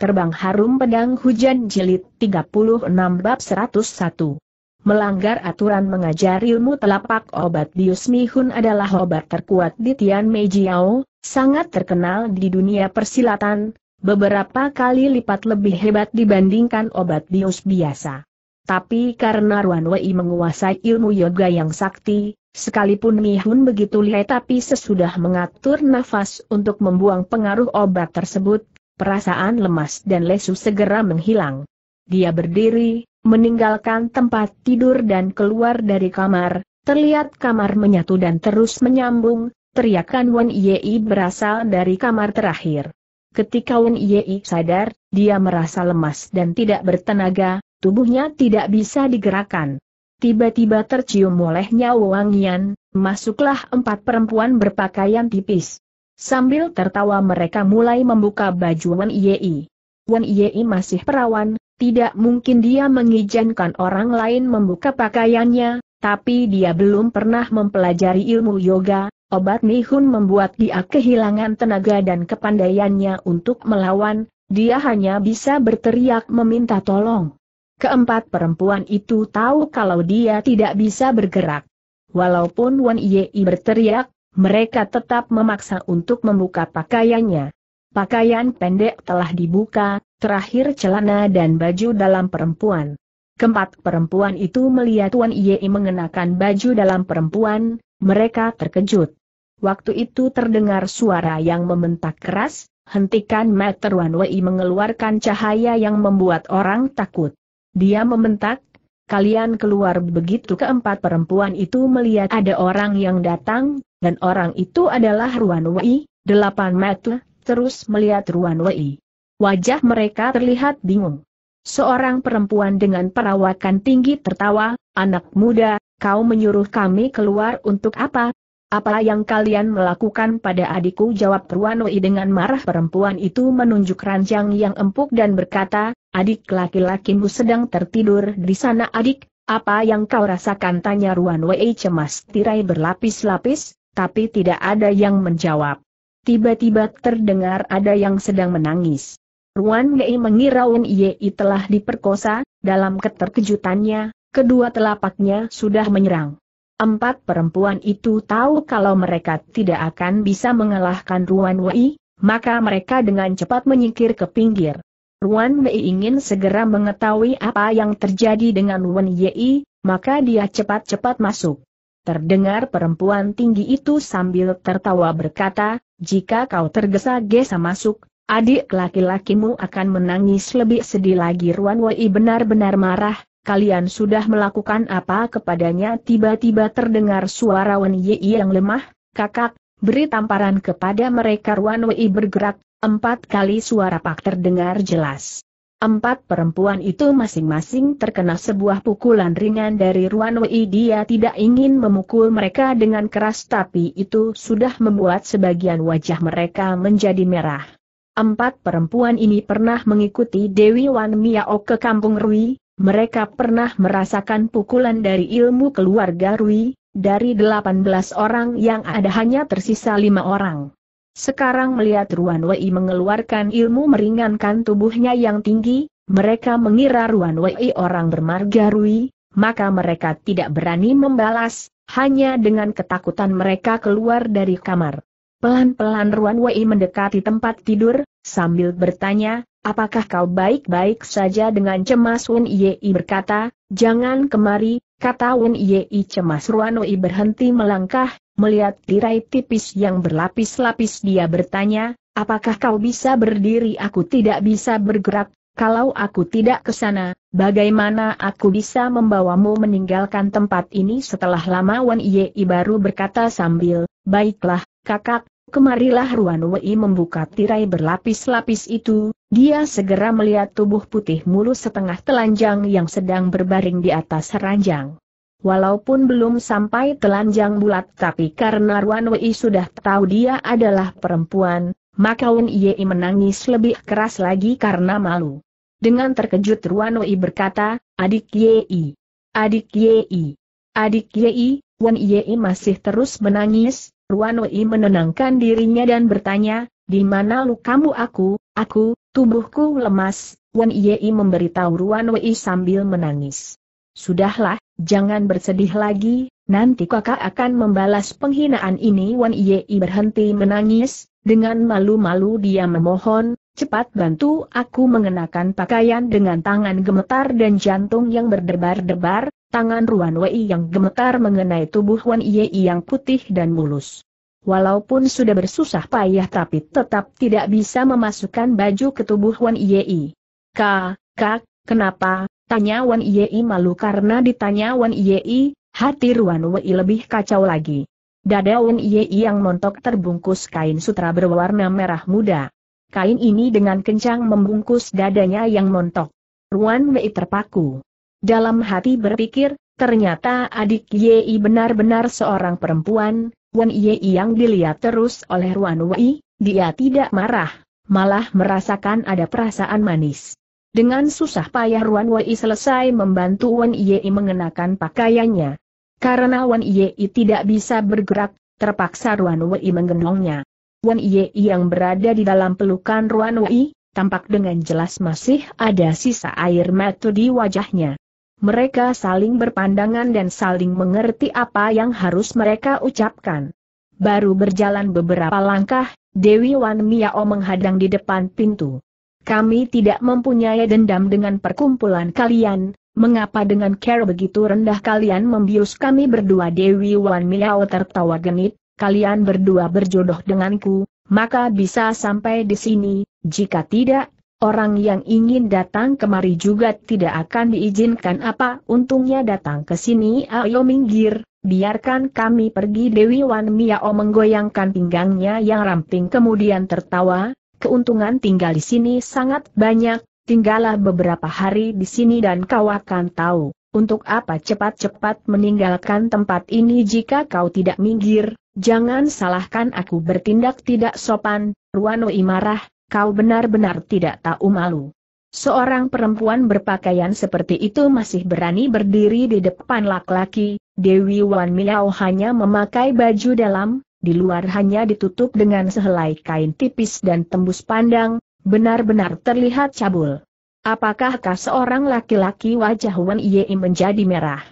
Terbang Harum Pedang Hujan Jilid 36 Bab 101 Melanggar aturan mengajar ilmu telapak obat Dius Hun adalah obat terkuat di Tian Meijiao, sangat terkenal di dunia persilatan, beberapa kali lipat lebih hebat dibandingkan obat dius biasa. Tapi karena Ruan Wei menguasai ilmu yoga yang sakti, Sekalipun Mihun begitu lihai tapi sesudah mengatur nafas untuk membuang pengaruh obat tersebut, perasaan lemas dan lesu segera menghilang. Dia berdiri, meninggalkan tempat tidur dan keluar dari kamar, terlihat kamar menyatu dan terus menyambung, teriakan Wan Yei berasal dari kamar terakhir. Ketika Wen Yei sadar, dia merasa lemas dan tidak bertenaga, tubuhnya tidak bisa digerakkan. Tiba-tiba tercium olehnya wangian, masuklah empat perempuan berpakaian tipis. Sambil tertawa mereka mulai membuka baju Wan Yei. Wan Yei masih perawan, tidak mungkin dia mengizinkan orang lain membuka pakaiannya, tapi dia belum pernah mempelajari ilmu yoga, obat Nihun membuat dia kehilangan tenaga dan kepandaiannya untuk melawan, dia hanya bisa berteriak meminta tolong. Keempat perempuan itu tahu kalau dia tidak bisa bergerak. Walaupun Wan Yei berteriak, mereka tetap memaksa untuk membuka pakaiannya. Pakaian pendek telah dibuka, terakhir celana dan baju dalam perempuan. Keempat perempuan itu melihat Wan Yei mengenakan baju dalam perempuan, mereka terkejut. Waktu itu terdengar suara yang membentak keras, hentikan meter Wan Wei mengeluarkan cahaya yang membuat orang takut. Dia membentak, kalian keluar begitu keempat perempuan itu melihat ada orang yang datang, dan orang itu adalah Ruan Wei, delapan mata, terus melihat Ruan Wei. Wajah mereka terlihat bingung. Seorang perempuan dengan perawakan tinggi tertawa, anak muda, kau menyuruh kami keluar untuk apa? Apa yang kalian melakukan pada adikku jawab Ruan Wei dengan marah perempuan itu menunjuk ranjang yang empuk dan berkata, adik laki-lakimu sedang tertidur di sana adik, apa yang kau rasakan tanya Ruan Wei cemas tirai berlapis-lapis, tapi tidak ada yang menjawab. Tiba-tiba terdengar ada yang sedang menangis. Ruan Wei mengira Wen Yei telah diperkosa, dalam keterkejutannya, kedua telapaknya sudah menyerang. Empat perempuan itu tahu kalau mereka tidak akan bisa mengalahkan Ruan Wei, maka mereka dengan cepat menyingkir ke pinggir. Ruan Wei ingin segera mengetahui apa yang terjadi dengan Wen Yei, maka dia cepat-cepat masuk. Terdengar perempuan tinggi itu sambil tertawa berkata, jika kau tergesa-gesa masuk, adik laki-lakimu akan menangis lebih sedih lagi Ruan Wei benar-benar marah, kalian sudah melakukan apa kepadanya tiba-tiba terdengar suara Wan Yi yang lemah, kakak, beri tamparan kepada mereka Ruan Wei bergerak, empat kali suara pak terdengar jelas. Empat perempuan itu masing-masing terkena sebuah pukulan ringan dari Ruan Wei. Dia tidak ingin memukul mereka dengan keras tapi itu sudah membuat sebagian wajah mereka menjadi merah. Empat perempuan ini pernah mengikuti Dewi Wan Miao ke kampung Rui, mereka pernah merasakan pukulan dari ilmu keluarga Rui, dari delapan belas orang yang ada hanya tersisa lima orang. Sekarang melihat Ruan Wei mengeluarkan ilmu meringankan tubuhnya yang tinggi, mereka mengira Ruan Wei orang bermarga Rui, maka mereka tidak berani membalas, hanya dengan ketakutan mereka keluar dari kamar. Pelan-pelan Ruan Wei mendekati tempat tidur, sambil bertanya, apakah kau baik-baik saja dengan cemas Wen Yei berkata, jangan kemari, kata Wen Yi cemas Ruanoi berhenti melangkah, melihat tirai tipis yang berlapis-lapis dia bertanya, apakah kau bisa berdiri aku tidak bisa bergerak, kalau aku tidak ke sana, bagaimana aku bisa membawamu meninggalkan tempat ini setelah lama Wan Yi baru berkata sambil, baiklah, kakak, Kemarilah Ruan Wei membuka tirai berlapis-lapis itu, dia segera melihat tubuh putih mulus setengah telanjang yang sedang berbaring di atas ranjang. Walaupun belum sampai telanjang bulat tapi karena Ruan Wei sudah tahu dia adalah perempuan, maka Wen Yei menangis lebih keras lagi karena malu. Dengan terkejut Ruan Wei berkata, Adik Yei, Adik Yei, Adik Yei, Wen Yei masih terus menangis, Ruan Wei menenangkan dirinya dan bertanya, di mana lukamu aku, aku, tubuhku lemas, Wan Yei memberitahu Ruan Wei sambil menangis. Sudahlah, jangan bersedih lagi, nanti kakak akan membalas penghinaan ini Wan Yei berhenti menangis, dengan malu-malu dia memohon, cepat bantu aku mengenakan pakaian dengan tangan gemetar dan jantung yang berdebar-debar, Tangan Ruan Wei yang gemetar mengenai tubuh Wan Ye yang putih dan mulus. Walaupun sudah bersusah payah tapi tetap tidak bisa memasukkan baju ke tubuh Wan Yei. Kak, kak, kenapa? Tanya Wan Yei malu karena ditanya Wan Yei, hati Ruan Wei lebih kacau lagi. Dada Wan Yei yang montok terbungkus kain sutra berwarna merah muda. Kain ini dengan kencang membungkus dadanya yang montok. Ruan Wei terpaku. Dalam hati berpikir, ternyata adik Yei benar-benar seorang perempuan, Wan Yei yang dilihat terus oleh Ruan Wei, dia tidak marah, malah merasakan ada perasaan manis. Dengan susah payah Ruan Wei selesai membantu Wan Yei mengenakan pakaiannya. Karena Wan Yei tidak bisa bergerak, terpaksa Ruan Wei menggenongnya. Wan Yei yang berada di dalam pelukan Ruan Wei, tampak dengan jelas masih ada sisa air mata di wajahnya. Mereka saling berpandangan dan saling mengerti apa yang harus mereka ucapkan. Baru berjalan beberapa langkah, Dewi Wan Miao menghadang di depan pintu. Kami tidak mempunyai dendam dengan perkumpulan kalian, mengapa dengan care begitu rendah kalian membius kami berdua Dewi Wan Miao tertawa genit, kalian berdua berjodoh denganku, maka bisa sampai di sini, jika tidak, Orang yang ingin datang kemari juga tidak akan diizinkan apa untungnya datang ke sini ayo minggir, biarkan kami pergi Dewi Wan Miao oh menggoyangkan pinggangnya yang ramping kemudian tertawa, keuntungan tinggal di sini sangat banyak, tinggallah beberapa hari di sini dan kau akan tahu. Untuk apa cepat-cepat meninggalkan tempat ini jika kau tidak minggir, jangan salahkan aku bertindak tidak sopan, Ruano marah, kau benar-benar tidak tahu malu. Seorang perempuan berpakaian seperti itu masih berani berdiri di depan laki-laki, Dewi Wan Miao hanya memakai baju dalam, di luar hanya ditutup dengan sehelai kain tipis dan tembus pandang, benar-benar terlihat cabul. Apakahkah seorang laki-laki wajah Wan Yei menjadi merah?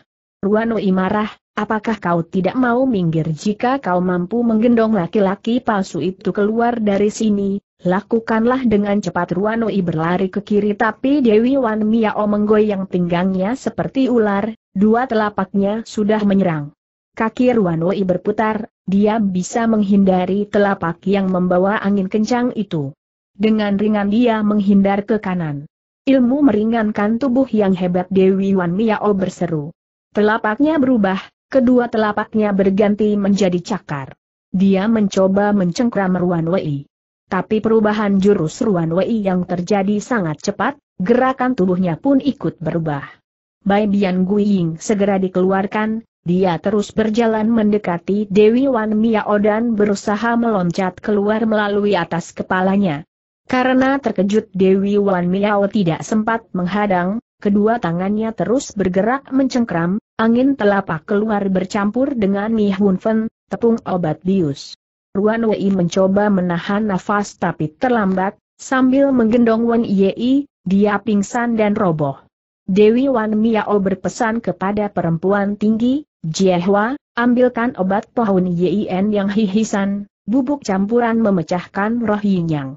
Ruan Wei marah, apakah kau tidak mau minggir jika kau mampu menggendong laki-laki palsu itu keluar dari sini, Lakukanlah dengan cepat Ruan Ruanoi berlari ke kiri tapi Dewi Wan Miao menggoyang pinggangnya seperti ular, dua telapaknya sudah menyerang. Kaki Ruan Ruanoi berputar, dia bisa menghindari telapak yang membawa angin kencang itu. Dengan ringan dia menghindar ke kanan. Ilmu meringankan tubuh yang hebat Dewi Wan Miao berseru. Telapaknya berubah, kedua telapaknya berganti menjadi cakar. Dia mencoba mencengkram Ruan Wei tapi perubahan jurus Ruan Wei yang terjadi sangat cepat, gerakan tubuhnya pun ikut berubah. Bai Bian Ying segera dikeluarkan, dia terus berjalan mendekati Dewi Wan Miao dan berusaha meloncat keluar melalui atas kepalanya. Karena terkejut Dewi Wan Miao tidak sempat menghadang, kedua tangannya terus bergerak mencengkram, angin telapak keluar bercampur dengan Mi Hun Fen, tepung obat bius. Ruan Wei mencoba menahan nafas tapi terlambat, sambil menggendong Wan Yei, dia pingsan dan roboh. Dewi Wan Miao berpesan kepada perempuan tinggi, Jiehua, ambilkan obat pohon Yien yang hihisan, bubuk campuran memecahkan roh yin yang.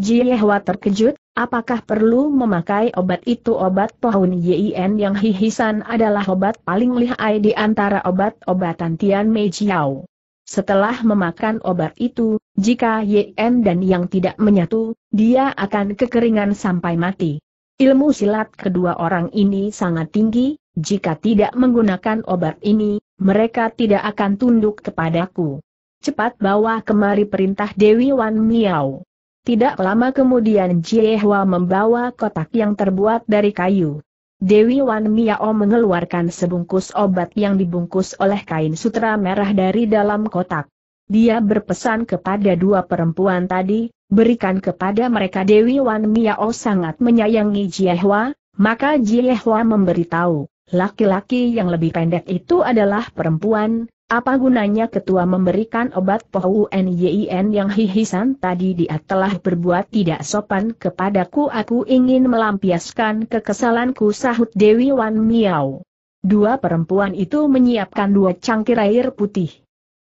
Jiehua terkejut, apakah perlu memakai obat itu obat pohon Yien yang hihisan adalah obat paling lihai di antara obat-obatan Tian Mei Jiao. Setelah memakan obat itu, jika YN dan Yang tidak menyatu, dia akan kekeringan sampai mati. Ilmu silat kedua orang ini sangat tinggi, jika tidak menggunakan obat ini, mereka tidak akan tunduk kepadaku. Cepat bawa kemari perintah Dewi Wan Miao. Tidak lama kemudian Jiehua membawa kotak yang terbuat dari kayu. Dewi Wan Miao mengeluarkan sebungkus obat yang dibungkus oleh kain sutra merah dari dalam kotak. Dia berpesan kepada dua perempuan tadi, berikan kepada mereka Dewi Wan Miao sangat menyayangi Jiehwa, maka Jiehwa memberitahu, laki-laki yang lebih pendek itu adalah perempuan, apa gunanya ketua memberikan obat pohu NYIN yang hihisan tadi dia telah berbuat tidak sopan kepadaku aku ingin melampiaskan kekesalanku sahut Dewi Wan Miao. Dua perempuan itu menyiapkan dua cangkir air putih.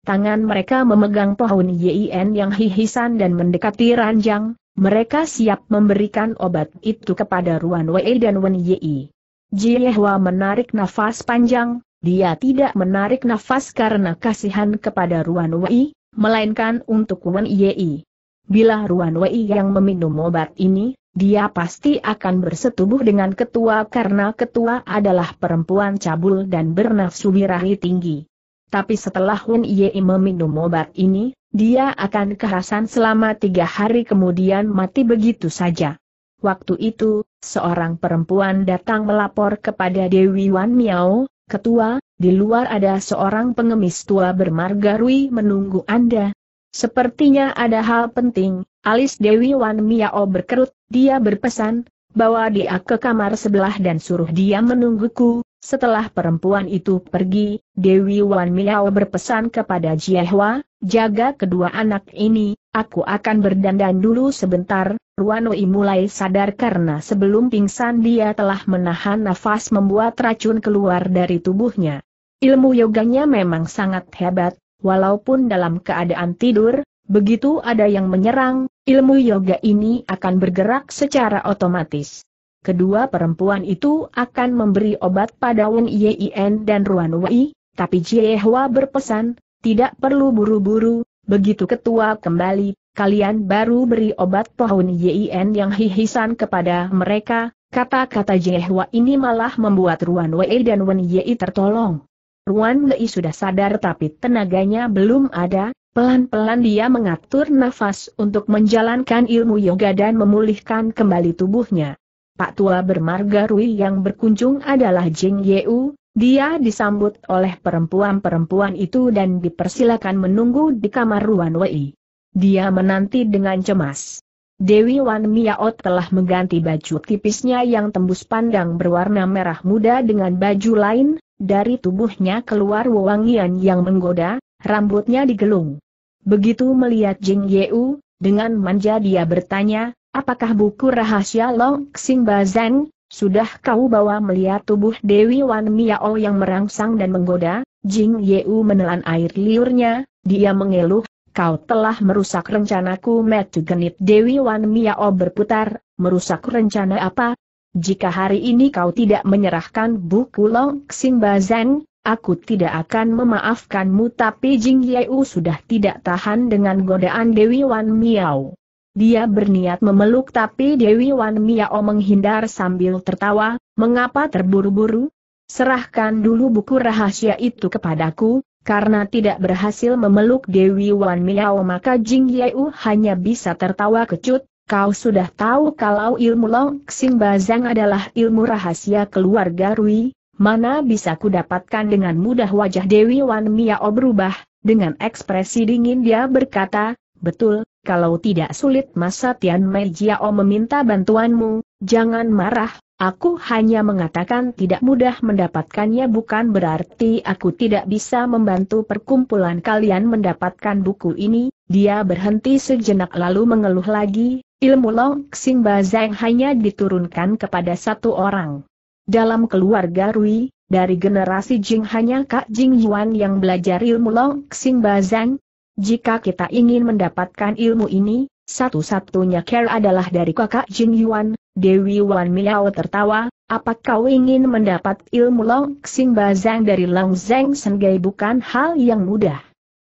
Tangan mereka memegang pohon Yin yang hihisan dan mendekati ranjang, mereka siap memberikan obat itu kepada Ruan Wei dan Wen Yi. Jiehua menarik nafas panjang, dia tidak menarik nafas karena kasihan kepada Ruan Wei, melainkan untuk Wen Yi. Bila Ruan Wei yang meminum obat ini, dia pasti akan bersetubuh dengan ketua karena ketua adalah perempuan cabul dan bernafsu birahi tinggi. Tapi setelah Wen Yi meminum obat ini, dia akan kehasan selama tiga hari kemudian mati begitu saja. Waktu itu, seorang perempuan datang melapor kepada Dewi Wan Miao, Ketua, di luar ada seorang pengemis tua bermargarui menunggu Anda. Sepertinya ada hal penting, alis Dewi Wan Miao berkerut, dia berpesan, bawa dia ke kamar sebelah dan suruh dia menungguku. Setelah perempuan itu pergi, Dewi Wan Miao berpesan kepada Jiehua, jaga kedua anak ini, aku akan berdandan dulu sebentar, Wei mulai sadar karena sebelum pingsan dia telah menahan nafas membuat racun keluar dari tubuhnya. Ilmu yoganya memang sangat hebat, walaupun dalam keadaan tidur, begitu ada yang menyerang, ilmu yoga ini akan bergerak secara otomatis. Kedua perempuan itu akan memberi obat pada Wen Yien dan Ruan Wei, tapi Jiehua berpesan, tidak perlu buru-buru, Begitu ketua kembali, kalian baru beri obat pohon Yin yang hihisan kepada mereka, kata-kata Jehwa ini malah membuat Ruan Wei dan Wen Yi tertolong. Ruan Wei sudah sadar tapi tenaganya belum ada, pelan-pelan dia mengatur nafas untuk menjalankan ilmu yoga dan memulihkan kembali tubuhnya. Pak Tua bermarga Rui yang berkunjung adalah Jing Yeu, dia disambut oleh perempuan-perempuan itu dan dipersilakan menunggu di kamar Wan Wei. Dia menanti dengan cemas. Dewi Wan Miao telah mengganti baju tipisnya yang tembus pandang berwarna merah muda dengan baju lain, dari tubuhnya keluar wewangian yang menggoda, rambutnya digelung. Begitu melihat Jing Yeu, dengan manja dia bertanya, apakah buku rahasia Long Xing Bazeng, sudah kau bawa melihat tubuh Dewi Wan Miao yang merangsang dan menggoda, Jing Yeu menelan air liurnya, dia mengeluh, kau telah merusak rencanaku metu genit Dewi Wan Miao berputar, merusak rencana apa? Jika hari ini kau tidak menyerahkan buku Long Xing Bazan, Aku tidak akan memaafkanmu tapi Jing Yeu sudah tidak tahan dengan godaan Dewi Wan Miao. Dia berniat memeluk tapi Dewi Wan Miao menghindar sambil tertawa, mengapa terburu-buru? Serahkan dulu buku rahasia itu kepadaku, karena tidak berhasil memeluk Dewi Wan Miao maka Jing Yeu hanya bisa tertawa kecut, kau sudah tahu kalau ilmu Long Xing Bazang adalah ilmu rahasia keluarga Rui, mana bisa ku dapatkan dengan mudah wajah Dewi Wan Miao berubah, dengan ekspresi dingin dia berkata, Betul, kalau tidak sulit masa Tian Mei Jiao meminta bantuanmu, jangan marah, aku hanya mengatakan tidak mudah mendapatkannya bukan berarti aku tidak bisa membantu perkumpulan kalian mendapatkan buku ini, dia berhenti sejenak lalu mengeluh lagi, ilmu Long Xing Zeng hanya diturunkan kepada satu orang. Dalam keluarga Rui, dari generasi Jing hanya Kak Jing Yuan yang belajar ilmu Long Xing Zeng, jika kita ingin mendapatkan ilmu ini, satu-satunya care adalah dari kakak Jin Yuan, Dewi Wan Miao tertawa, apa kau ingin mendapat ilmu Long Xing Bazang dari Long Zeng Senggai bukan hal yang mudah.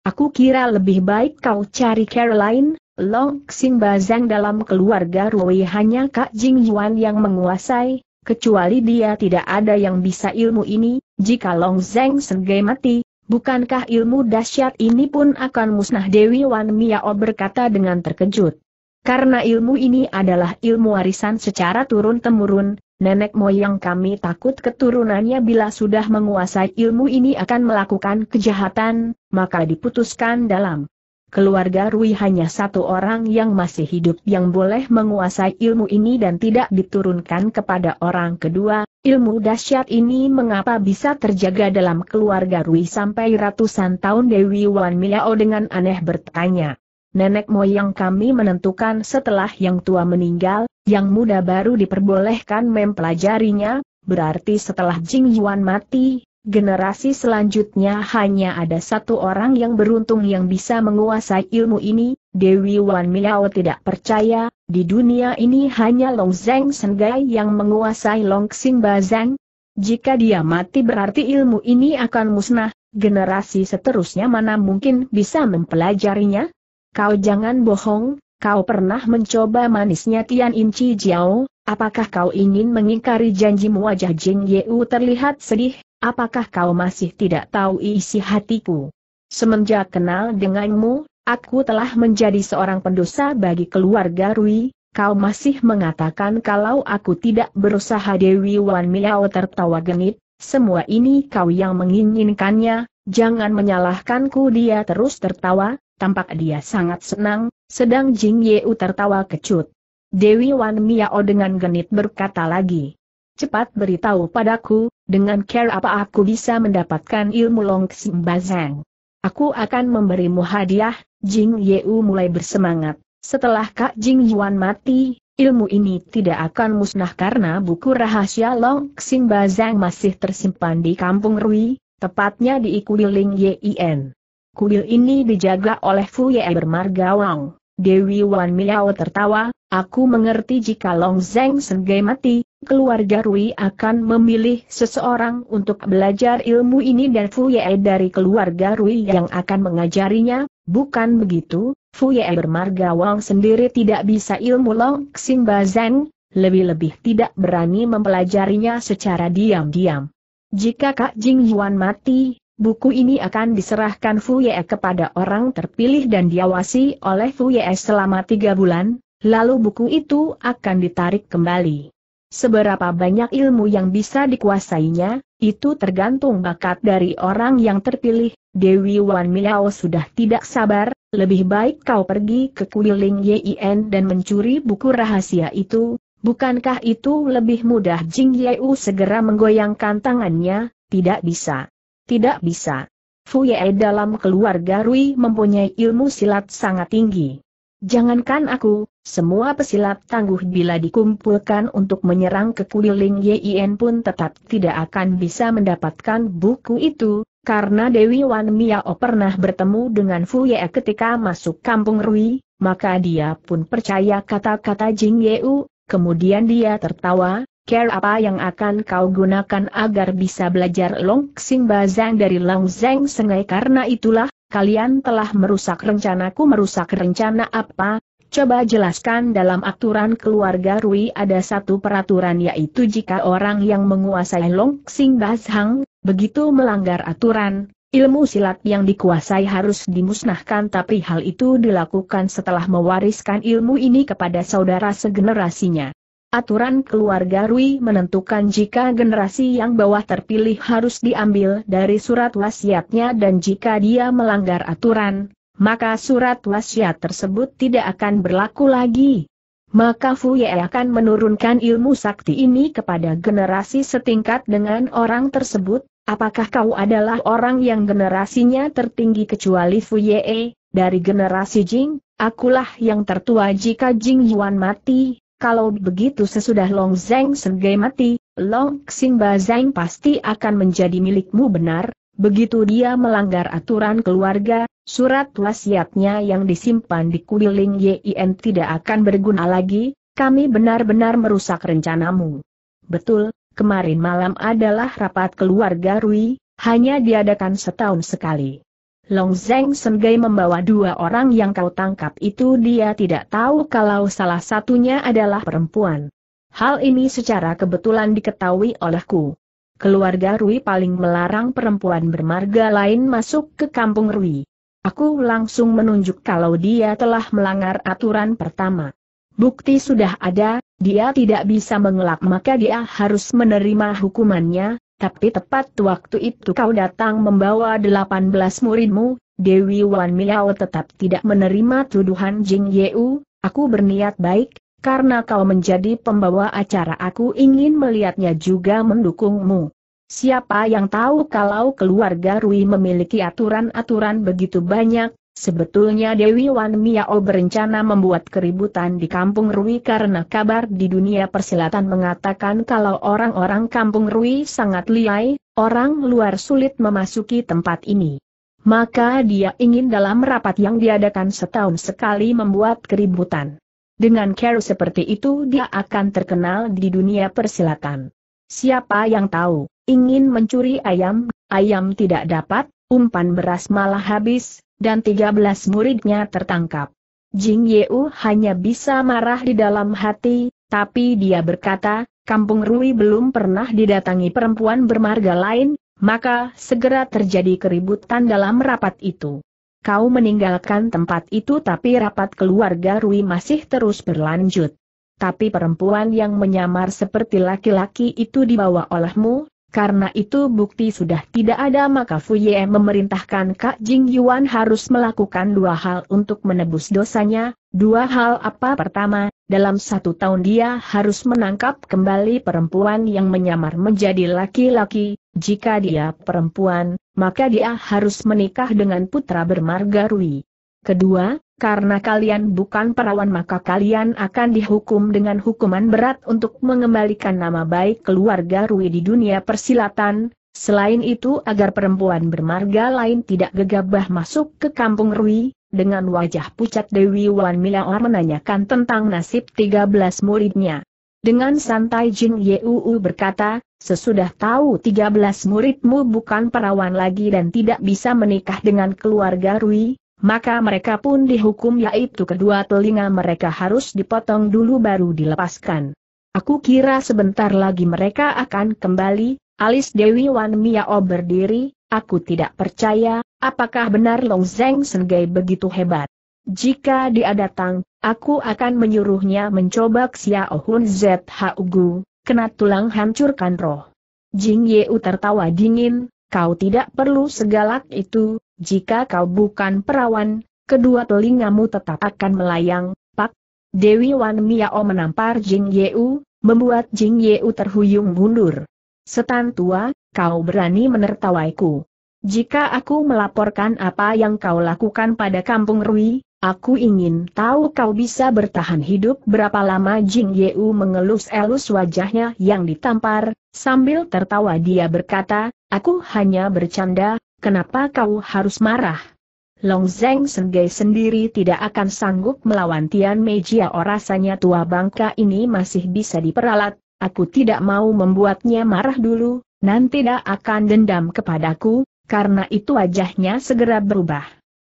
Aku kira lebih baik kau cari care lain, Long Xing Bazang dalam keluarga Rui hanya Kak Jing Yuan yang menguasai, kecuali dia tidak ada yang bisa ilmu ini, jika Long Zeng Senggai mati, bukankah ilmu dahsyat ini pun akan musnah Dewi Wan Miao berkata dengan terkejut. Karena ilmu ini adalah ilmu warisan secara turun-temurun, nenek moyang kami takut keturunannya bila sudah menguasai ilmu ini akan melakukan kejahatan, maka diputuskan dalam keluarga Rui hanya satu orang yang masih hidup yang boleh menguasai ilmu ini dan tidak diturunkan kepada orang kedua, ilmu dahsyat ini mengapa bisa terjaga dalam keluarga Rui sampai ratusan tahun Dewi Wan Miao dengan aneh bertanya. Nenek moyang kami menentukan setelah yang tua meninggal, yang muda baru diperbolehkan mempelajarinya, berarti setelah Jing Yuan mati, Generasi selanjutnya hanya ada satu orang yang beruntung yang bisa menguasai ilmu ini, Dewi Wan Miao tidak percaya, di dunia ini hanya Long Zeng Senggai yang menguasai Long Xing Ba Zeng. Jika dia mati berarti ilmu ini akan musnah, generasi seterusnya mana mungkin bisa mempelajarinya? Kau jangan bohong, kau pernah mencoba manisnya Tian Chi Jiao, apakah kau ingin mengingkari janjimu wajah Jing Yeu terlihat sedih? apakah kau masih tidak tahu isi hatiku? Semenjak kenal denganmu, aku telah menjadi seorang pendosa bagi keluarga Rui, kau masih mengatakan kalau aku tidak berusaha Dewi Wan Miao tertawa genit, semua ini kau yang menginginkannya, jangan menyalahkanku dia terus tertawa, tampak dia sangat senang, sedang Jing Yeu tertawa kecut. Dewi Wan Miao dengan genit berkata lagi. Cepat beritahu padaku, dengan care apa aku bisa mendapatkan ilmu Long Bazang. Aku akan memberimu hadiah, Jing Yeu mulai bersemangat. Setelah Kak Jing Yuan mati, ilmu ini tidak akan musnah karena buku rahasia Long Xing Bazang masih tersimpan di kampung Rui, tepatnya di Ling Yien. Kuil ini dijaga oleh Fu Ye bermarga Wang. Dewi Wan Miao tertawa, aku mengerti jika Long Zeng mati, keluarga Rui akan memilih seseorang untuk belajar ilmu ini dan Fu Ye dari keluarga Rui yang akan mengajarinya, bukan begitu? Fu Ye bermarga Wang sendiri tidak bisa ilmu Long Xing Zeng, lebih-lebih tidak berani mempelajarinya secara diam-diam. Jika Kak Jing Yuan mati, buku ini akan diserahkan Fu Ye kepada orang terpilih dan diawasi oleh Fu Ye selama tiga bulan, lalu buku itu akan ditarik kembali. Seberapa banyak ilmu yang bisa dikuasainya, itu tergantung bakat dari orang yang terpilih. Dewi Wan Miao sudah tidak sabar, lebih baik kau pergi ke Kuiling Yin dan mencuri buku rahasia itu, bukankah itu lebih mudah Jing Yeu segera menggoyangkan tangannya, tidak bisa. Tidak bisa. Fu Ye dalam keluarga Rui mempunyai ilmu silat sangat tinggi. Jangankan aku, semua pesilat tangguh bila dikumpulkan untuk menyerang ke Ling Yin pun tetap tidak akan bisa mendapatkan buku itu, karena Dewi Wan Miao pernah bertemu dengan Fu Ye ketika masuk kampung Rui, maka dia pun percaya kata-kata Jing Yeu, kemudian dia tertawa, care apa yang akan kau gunakan agar bisa belajar Long Xing Bazang dari Long Zeng Sengai karena itulah, kalian telah merusak rencanaku merusak rencana apa, Coba jelaskan dalam aturan keluarga Rui ada satu peraturan yaitu jika orang yang menguasai Long Xing Bazhang, begitu melanggar aturan, ilmu silat yang dikuasai harus dimusnahkan tapi hal itu dilakukan setelah mewariskan ilmu ini kepada saudara segenerasinya. Aturan keluarga Rui menentukan jika generasi yang bawah terpilih harus diambil dari surat wasiatnya dan jika dia melanggar aturan, maka surat wasiat tersebut tidak akan berlaku lagi. Maka Fu Ye akan menurunkan ilmu sakti ini kepada generasi setingkat dengan orang tersebut, apakah kau adalah orang yang generasinya tertinggi kecuali Fu Ye, dari generasi Jing, akulah yang tertua jika Jing Yuan mati, kalau begitu sesudah Long Zeng Sengai mati, Long Xing Zeng pasti akan menjadi milikmu benar, begitu dia melanggar aturan keluarga, surat wasiatnya yang disimpan di Kuil Ling YIN tidak akan berguna lagi, kami benar-benar merusak rencanamu. Betul, kemarin malam adalah rapat keluarga Rui, hanya diadakan setahun sekali. Long Zeng Senggai membawa dua orang yang kau tangkap itu dia tidak tahu kalau salah satunya adalah perempuan. Hal ini secara kebetulan diketahui olehku. Keluarga Rui paling melarang perempuan bermarga lain masuk ke kampung Rui. Aku langsung menunjuk kalau dia telah melanggar aturan pertama. Bukti sudah ada, dia tidak bisa mengelak maka dia harus menerima hukumannya, tapi tepat waktu itu kau datang membawa delapan belas muridmu, Dewi Wan Miao tetap tidak menerima tuduhan Jing Yeu, aku berniat baik, karena kau menjadi pembawa acara aku ingin melihatnya juga mendukungmu. Siapa yang tahu kalau keluarga Rui memiliki aturan-aturan begitu banyak, Sebetulnya Dewi Wan Miao berencana membuat keributan di kampung Rui karena kabar di dunia persilatan mengatakan kalau orang-orang kampung Rui sangat liai, orang luar sulit memasuki tempat ini. Maka dia ingin dalam rapat yang diadakan setahun sekali membuat keributan. Dengan care seperti itu dia akan terkenal di dunia persilatan. Siapa yang tahu, ingin mencuri ayam, ayam tidak dapat, umpan beras malah habis, dan 13 muridnya tertangkap. Jing Yeu hanya bisa marah di dalam hati, tapi dia berkata, kampung Rui belum pernah didatangi perempuan bermarga lain, maka segera terjadi keributan dalam rapat itu. Kau meninggalkan tempat itu tapi rapat keluarga Rui masih terus berlanjut. Tapi perempuan yang menyamar seperti laki-laki itu dibawa olehmu, karena itu bukti sudah tidak ada maka Fuye memerintahkan Kak Jing Yuan harus melakukan dua hal untuk menebus dosanya, dua hal apa pertama, dalam satu tahun dia harus menangkap kembali perempuan yang menyamar menjadi laki-laki, jika dia perempuan, maka dia harus menikah dengan putra bermarga Rui. Kedua, karena kalian bukan perawan maka kalian akan dihukum dengan hukuman berat untuk mengembalikan nama baik keluarga Rui di dunia persilatan. Selain itu agar perempuan bermarga lain tidak gegabah masuk ke kampung Rui, dengan wajah pucat Dewi Wan Milaor menanyakan tentang nasib 13 muridnya. Dengan santai Jin Yuu berkata, sesudah tahu 13 muridmu bukan perawan lagi dan tidak bisa menikah dengan keluarga Rui, maka mereka pun dihukum yaitu kedua telinga mereka harus dipotong dulu baru dilepaskan. Aku kira sebentar lagi mereka akan kembali, alis Dewi Wan Miao berdiri, aku tidak percaya, apakah benar Long Zeng Sengai begitu hebat. Jika dia datang, aku akan menyuruhnya mencoba Xiao Hun Zhu, kena tulang hancurkan roh. Jing Yeu tertawa dingin, kau tidak perlu segalak itu, jika kau bukan perawan, kedua telingamu tetap akan melayang, pak. Dewi Wan Miao menampar Jing Yeu, membuat Jing Yeu terhuyung mundur. Setan tua, kau berani menertawaiku. Jika aku melaporkan apa yang kau lakukan pada kampung Rui, aku ingin tahu kau bisa bertahan hidup berapa lama Jing Yeu mengelus-elus wajahnya yang ditampar, sambil tertawa dia berkata, aku hanya bercanda, Kenapa kau harus marah? Long Zeng Sengai sendiri tidak akan sanggup melawan Tian Mejia oh rasanya tua bangka ini masih bisa diperalat, aku tidak mau membuatnya marah dulu, nanti dia akan dendam kepadaku, karena itu wajahnya segera berubah.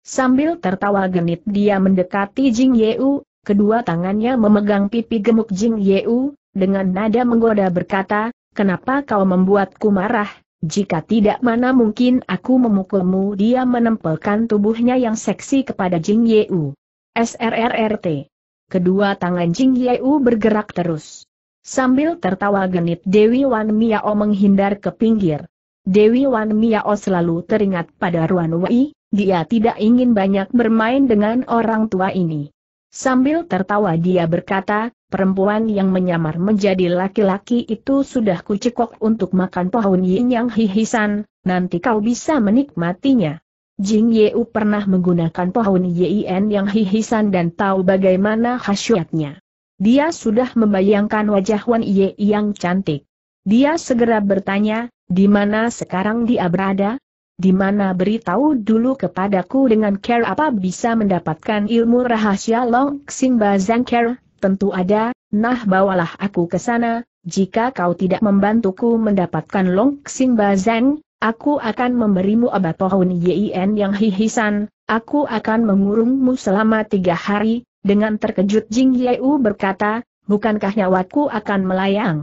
Sambil tertawa genit dia mendekati Jing Yeu, kedua tangannya memegang pipi gemuk Jing Yeu, dengan nada menggoda berkata, kenapa kau membuatku marah, jika tidak mana mungkin aku memukulmu dia menempelkan tubuhnya yang seksi kepada Jing Yeu. SRRRT. Kedua tangan Jing Yeu bergerak terus. Sambil tertawa genit Dewi Wan Miao menghindar ke pinggir. Dewi Wan Miao selalu teringat pada Ruan Wei, dia tidak ingin banyak bermain dengan orang tua ini. Sambil tertawa dia berkata, perempuan yang menyamar menjadi laki-laki itu sudah kucekok untuk makan pohon yin yang hihisan, nanti kau bisa menikmatinya. Jing Yeu pernah menggunakan pohon yin yang hihisan dan tahu bagaimana khasiatnya. Dia sudah membayangkan wajah Wan Ye yang cantik. Dia segera bertanya, di mana sekarang dia berada? Di mana beritahu dulu kepadaku dengan care apa bisa mendapatkan ilmu rahasia Long Xing Bazang Care? Tentu ada, nah bawalah aku ke sana, jika kau tidak membantuku mendapatkan Long Xing Bazeng, aku akan memberimu abad pohon Yin yang hihisan, aku akan mengurungmu selama tiga hari, dengan terkejut Jing Yeu berkata, bukankah nyawaku akan melayang?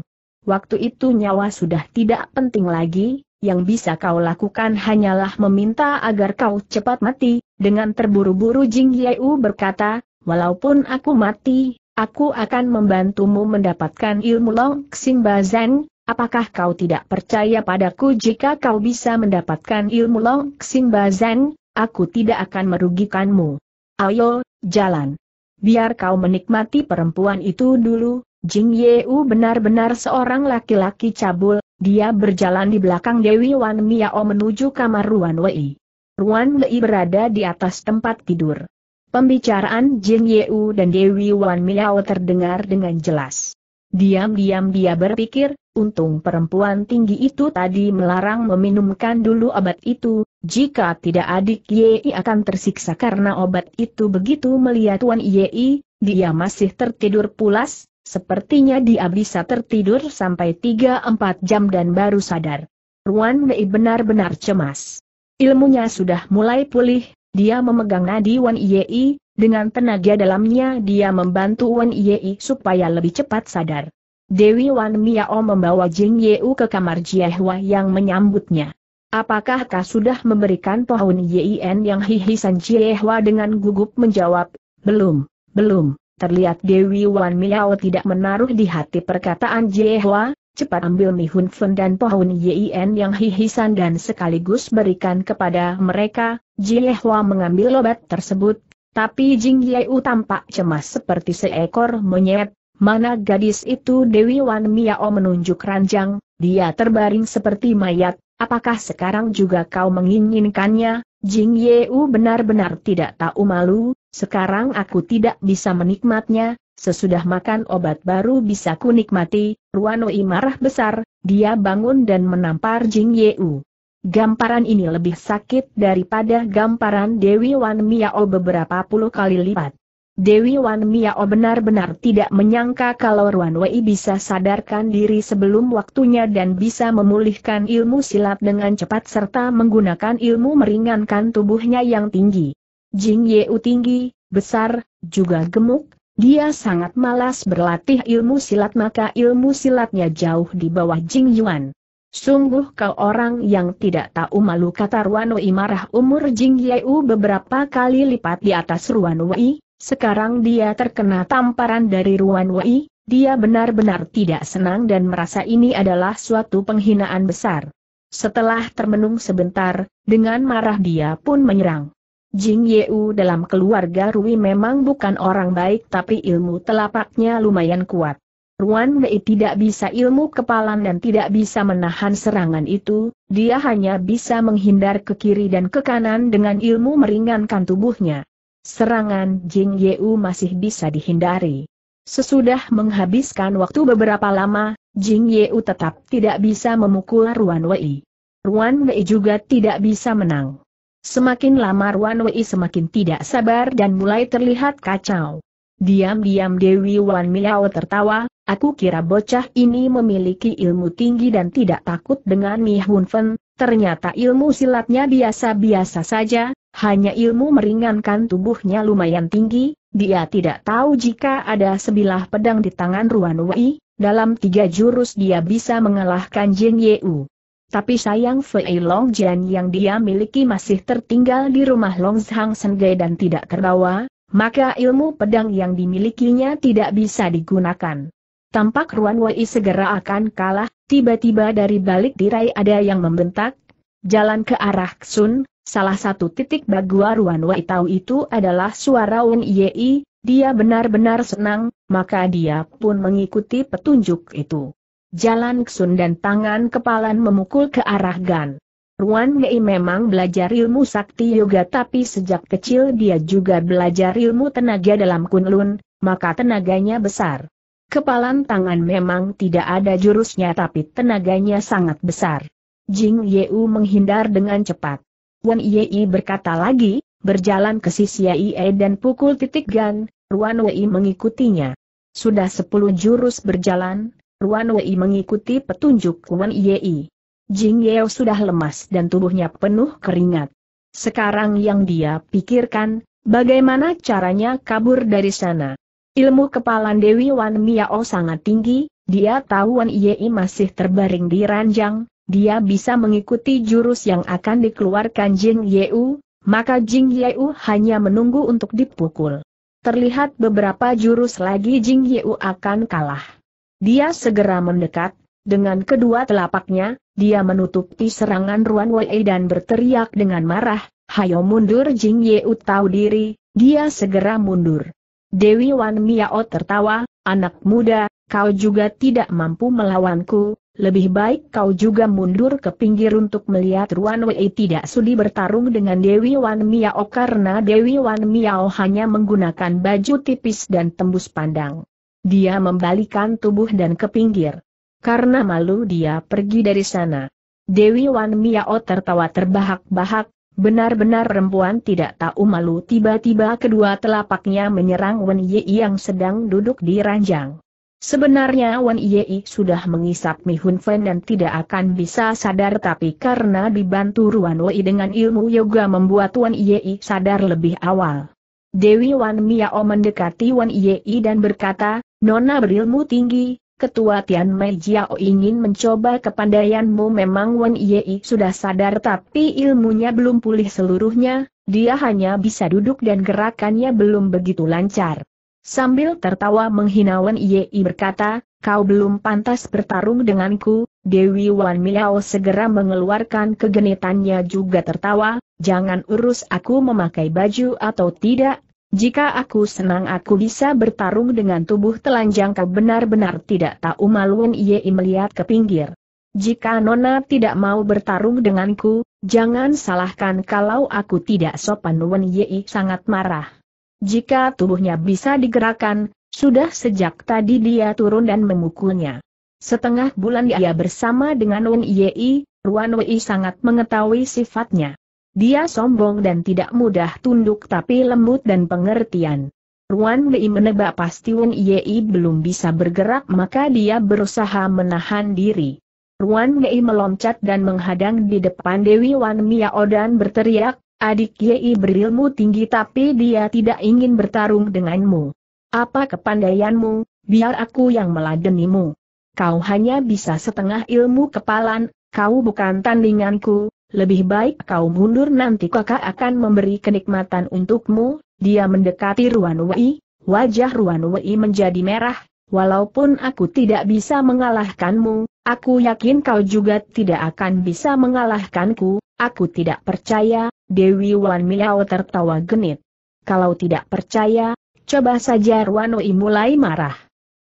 Waktu itu nyawa sudah tidak penting lagi, yang bisa kau lakukan hanyalah meminta agar kau cepat mati, dengan terburu-buru Jing Yeu berkata, walaupun aku mati, Aku akan membantumu mendapatkan ilmu Long Xing Bazan, apakah kau tidak percaya padaku jika kau bisa mendapatkan ilmu Long Xing Bazan, aku tidak akan merugikanmu. Ayo, jalan. Biar kau menikmati perempuan itu dulu, Jing Yeu benar-benar seorang laki-laki cabul, dia berjalan di belakang Dewi Wan Miao menuju kamar Ruan Wei. Ruan Wei berada di atas tempat tidur. Pembicaraan Jin Yeu dan Dewi Wan Miao terdengar dengan jelas. Diam-diam dia berpikir, untung perempuan tinggi itu tadi melarang meminumkan dulu obat itu, jika tidak adik Yei akan tersiksa karena obat itu begitu melihat Wan Yei, dia masih tertidur pulas, sepertinya dia bisa tertidur sampai 3-4 jam dan baru sadar. Wan Mei benar-benar cemas. Ilmunya sudah mulai pulih, dia memegang nadi Wan Yei, dengan tenaga dalamnya dia membantu Wan Yei supaya lebih cepat sadar. Dewi Wan Miao membawa Jing Yeu ke kamar Jiehua yang menyambutnya. Apakah kau sudah memberikan pohon En yang hihisan Jiehua dengan gugup menjawab, belum, belum. Terlihat Dewi Wan Miao tidak menaruh di hati perkataan Jiehua, cepat ambil Mi Hun Fen dan pohon yien yang hihisan dan sekaligus berikan kepada mereka, Jie Hua mengambil obat tersebut, tapi Jing Yeu tampak cemas seperti seekor monyet, mana gadis itu Dewi Wan Miao menunjuk ranjang, dia terbaring seperti mayat, apakah sekarang juga kau menginginkannya, Jing Yeu benar-benar tidak tahu malu, sekarang aku tidak bisa menikmatnya, Sesudah makan obat baru bisa kunikmati, Ruanoi marah besar, dia bangun dan menampar Jing Yeu. Gamparan ini lebih sakit daripada gamparan Dewi Wan Miao beberapa puluh kali lipat. Dewi Wan Miao benar-benar tidak menyangka kalau Ruan Wei bisa sadarkan diri sebelum waktunya dan bisa memulihkan ilmu silat dengan cepat serta menggunakan ilmu meringankan tubuhnya yang tinggi. Jing Yeu tinggi, besar, juga gemuk, dia sangat malas berlatih ilmu silat maka ilmu silatnya jauh di bawah Jing Yuan. Sungguh kau orang yang tidak tahu malu kata Ruan Wei marah umur Jing Yeu beberapa kali lipat di atas Ruan Wei, sekarang dia terkena tamparan dari Ruan Wei, dia benar-benar tidak senang dan merasa ini adalah suatu penghinaan besar. Setelah termenung sebentar, dengan marah dia pun menyerang. Jing Yeu dalam keluarga Rui memang bukan orang baik tapi ilmu telapaknya lumayan kuat. Ruan Wei tidak bisa ilmu kepalan dan tidak bisa menahan serangan itu, dia hanya bisa menghindar ke kiri dan ke kanan dengan ilmu meringankan tubuhnya. Serangan Jing Yeu masih bisa dihindari. Sesudah menghabiskan waktu beberapa lama, Jing Yeu tetap tidak bisa memukul Ruan Wei. Ruan Wei juga tidak bisa menang. Semakin lama Wan Wei semakin tidak sabar dan mulai terlihat kacau. Diam-diam Dewi Wan Miao tertawa, aku kira bocah ini memiliki ilmu tinggi dan tidak takut dengan Mi Hun Fen, ternyata ilmu silatnya biasa-biasa saja, hanya ilmu meringankan tubuhnya lumayan tinggi, dia tidak tahu jika ada sebilah pedang di tangan Ruan Wei, dalam tiga jurus dia bisa mengalahkan Jin Yeu. Tapi sayang Fei Long Jian yang dia miliki masih tertinggal di rumah Long Zhang Senge dan tidak terbawa, maka ilmu pedang yang dimilikinya tidak bisa digunakan. Tampak Ruan Wei segera akan kalah, tiba-tiba dari balik tirai ada yang membentak, jalan ke arah Sun, salah satu titik bagua Ruan Wei tahu itu adalah suara Wen Yei, dia benar-benar senang, maka dia pun mengikuti petunjuk itu. Jalan Ksun dan tangan kepalan memukul ke arah Gan. Ruan Wei memang belajar ilmu sakti yoga tapi sejak kecil dia juga belajar ilmu tenaga dalam kunlun, maka tenaganya besar. Kepalan tangan memang tidak ada jurusnya tapi tenaganya sangat besar. Jing Yeu menghindar dengan cepat. Wan Yei berkata lagi, berjalan ke sisi Yei dan pukul titik Gan, Ruan Wei mengikutinya. Sudah sepuluh jurus berjalan, Ruan Wei mengikuti petunjuk Ruan Yei. Jing Yeo sudah lemas dan tubuhnya penuh keringat. Sekarang yang dia pikirkan, bagaimana caranya kabur dari sana. Ilmu kepalan Dewi Wan Miao sangat tinggi, dia tahu Wan Yei masih terbaring di ranjang, dia bisa mengikuti jurus yang akan dikeluarkan Jing Yeo, maka Jing Yeo hanya menunggu untuk dipukul. Terlihat beberapa jurus lagi Jing Yeo akan kalah. Dia segera mendekat, dengan kedua telapaknya, dia menutupi serangan Ruan Wei dan berteriak dengan marah, Hayo mundur Jing Yeu tahu diri, dia segera mundur. Dewi Wan Miao tertawa, anak muda, kau juga tidak mampu melawanku, lebih baik kau juga mundur ke pinggir untuk melihat Ruan Wei tidak sudi bertarung dengan Dewi Wan Miao karena Dewi Wan Miao hanya menggunakan baju tipis dan tembus pandang. Dia membalikan tubuh dan ke pinggir. Karena malu dia pergi dari sana. Dewi Wan Miao tertawa terbahak-bahak, benar-benar perempuan tidak tahu malu tiba-tiba kedua telapaknya menyerang Wen Yi yang sedang duduk di ranjang. Sebenarnya Wan Yi sudah mengisap Mi Hun Fen dan tidak akan bisa sadar tapi karena dibantu Ruan Wei dengan ilmu yoga membuat Wan Yi sadar lebih awal. Dewi Wan Miao mendekati Wan Yei dan berkata, Nona berilmu tinggi, Ketua Tian Mei Jiao ingin mencoba kepandaianmu memang Wan Yei sudah sadar tapi ilmunya belum pulih seluruhnya, dia hanya bisa duduk dan gerakannya belum begitu lancar. Sambil tertawa menghina Wan Yei berkata, kau belum pantas bertarung denganku, Dewi Wan Miao segera mengeluarkan kegenitannya juga tertawa, jangan urus aku memakai baju atau tidak, jika aku senang aku bisa bertarung dengan tubuh telanjang kau benar-benar tidak tahu malu Yei melihat ke pinggir. Jika Nona tidak mau bertarung denganku, jangan salahkan kalau aku tidak sopan Wen Yei sangat marah. Jika tubuhnya bisa digerakkan, sudah sejak tadi dia turun dan memukulnya. Setengah bulan dia bersama dengan Wen Yei, Ruan Wei sangat mengetahui sifatnya. Dia sombong dan tidak mudah tunduk tapi lembut dan pengertian. Ruan Wei menebak pasti Wen Yei belum bisa bergerak maka dia berusaha menahan diri. Ruan Wei meloncat dan menghadang di depan Dewi Wan Miao dan berteriak, adik Yei berilmu tinggi tapi dia tidak ingin bertarung denganmu. Apa kepandaianmu, biar aku yang meladenimu. Kau hanya bisa setengah ilmu kepalan, kau bukan tandinganku, lebih baik kau mundur nanti kakak akan memberi kenikmatan untukmu, dia mendekati Ruan Wei, wajah Ruan Wei menjadi merah, walaupun aku tidak bisa mengalahkanmu, aku yakin kau juga tidak akan bisa mengalahkanku, aku tidak percaya, Dewi Wan Miao tertawa genit. Kalau tidak percaya, coba saja Ruan Wei mulai marah.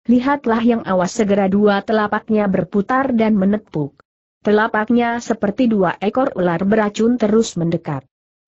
Lihatlah yang awas segera dua telapaknya berputar dan menepuk. Telapaknya seperti dua ekor ular beracun terus mendekat.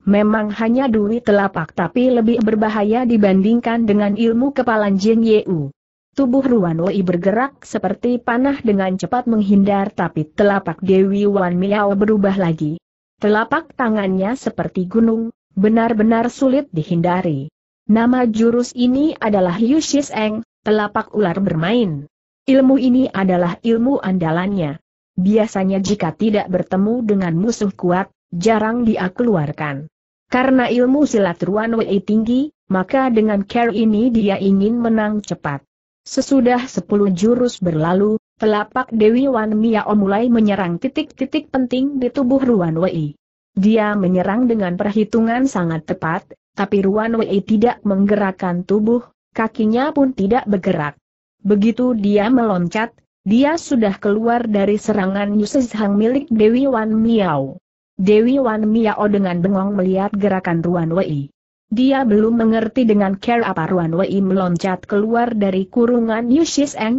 Memang hanya duri telapak tapi lebih berbahaya dibandingkan dengan ilmu kepalan Jin Yu. Tubuh Ruan Wei bergerak seperti panah dengan cepat menghindar tapi telapak Dewi Wan Miao berubah lagi. Telapak tangannya seperti gunung, benar-benar sulit dihindari. Nama jurus ini adalah Yushis Eng, telapak ular bermain. Ilmu ini adalah ilmu andalannya. Biasanya jika tidak bertemu dengan musuh kuat, jarang dia keluarkan. Karena ilmu silat Ruan Wei tinggi, maka dengan care ini dia ingin menang cepat. Sesudah sepuluh jurus berlalu, telapak Dewi Wan Miao mulai menyerang titik-titik penting di tubuh Ruan Wei. Dia menyerang dengan perhitungan sangat tepat, tapi Ruan Wei tidak menggerakkan tubuh, kakinya pun tidak bergerak. Begitu dia meloncat, dia sudah keluar dari serangan Hang milik Dewi Wan Miao. Dewi Wan Miao dengan bengong melihat gerakan Ruan Wei. Dia belum mengerti dengan care apa Ruan Wei meloncat keluar dari kurungan Eng.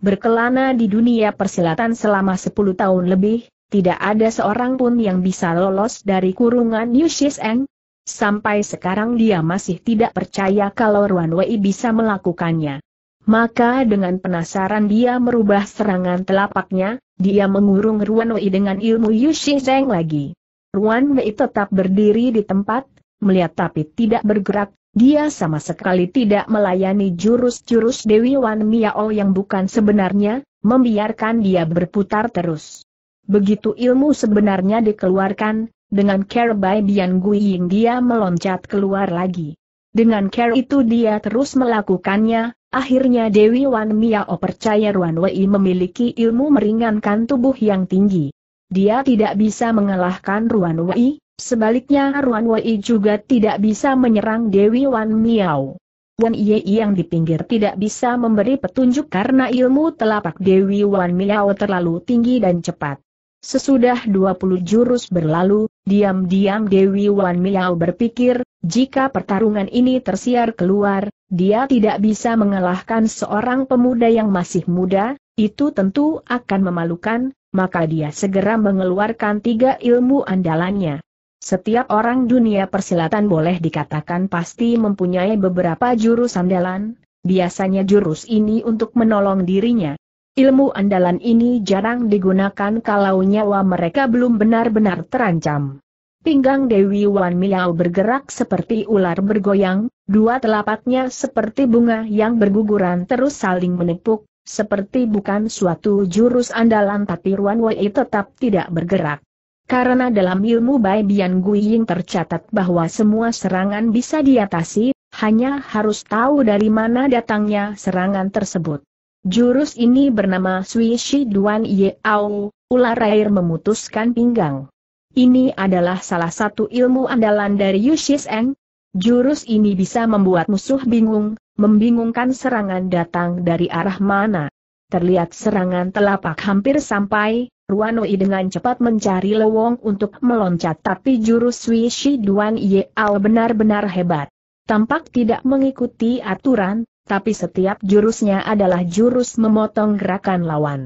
Berkelana di dunia persilatan selama 10 tahun lebih, tidak ada seorang pun yang bisa lolos dari kurungan Eng. Sampai sekarang dia masih tidak percaya kalau Ruan Wei bisa melakukannya. Maka dengan penasaran dia merubah serangan telapaknya, dia mengurung Ruan Wei dengan ilmu Yushi Zeng lagi. Ruan Wei tetap berdiri di tempat, melihat tapi tidak bergerak, dia sama sekali tidak melayani jurus-jurus Dewi Wan Miao yang bukan sebenarnya, membiarkan dia berputar terus. Begitu ilmu sebenarnya dikeluarkan, dengan care by Dian Guiying dia meloncat keluar lagi. Dengan care itu dia terus melakukannya, Akhirnya Dewi Wan Miao percaya Ruan Wei memiliki ilmu meringankan tubuh yang tinggi. Dia tidak bisa mengalahkan Ruan Wei, sebaliknya Ruan Wei juga tidak bisa menyerang Dewi Wan Miao. Wan Yei yang di pinggir tidak bisa memberi petunjuk karena ilmu telapak Dewi Wan Miao terlalu tinggi dan cepat. Sesudah 20 jurus berlalu, diam-diam Dewi Wan Miao berpikir, jika pertarungan ini tersiar keluar, dia tidak bisa mengalahkan seorang pemuda yang masih muda, itu tentu akan memalukan, maka dia segera mengeluarkan tiga ilmu andalannya. Setiap orang dunia persilatan boleh dikatakan pasti mempunyai beberapa jurus andalan, biasanya jurus ini untuk menolong dirinya. Ilmu andalan ini jarang digunakan kalau nyawa mereka belum benar-benar terancam. Pinggang Dewi Wan Miao bergerak seperti ular bergoyang, dua telapaknya seperti bunga yang berguguran terus saling menepuk, seperti bukan suatu jurus andalan tapi Ruan Wei tetap tidak bergerak. Karena dalam ilmu Bai Bian Guiying tercatat bahwa semua serangan bisa diatasi, hanya harus tahu dari mana datangnya serangan tersebut. Jurus ini bernama Sui Shi Duan Ye Ao, ular air memutuskan pinggang. Ini adalah salah satu ilmu andalan dari Yushis Eng. Jurus ini bisa membuat musuh bingung, membingungkan serangan datang dari arah mana. Terlihat serangan telapak hampir sampai, Ruanoi dengan cepat mencari lewong untuk meloncat tapi jurus Wishi Duan Ye Yeal benar-benar hebat. Tampak tidak mengikuti aturan, tapi setiap jurusnya adalah jurus memotong gerakan lawan.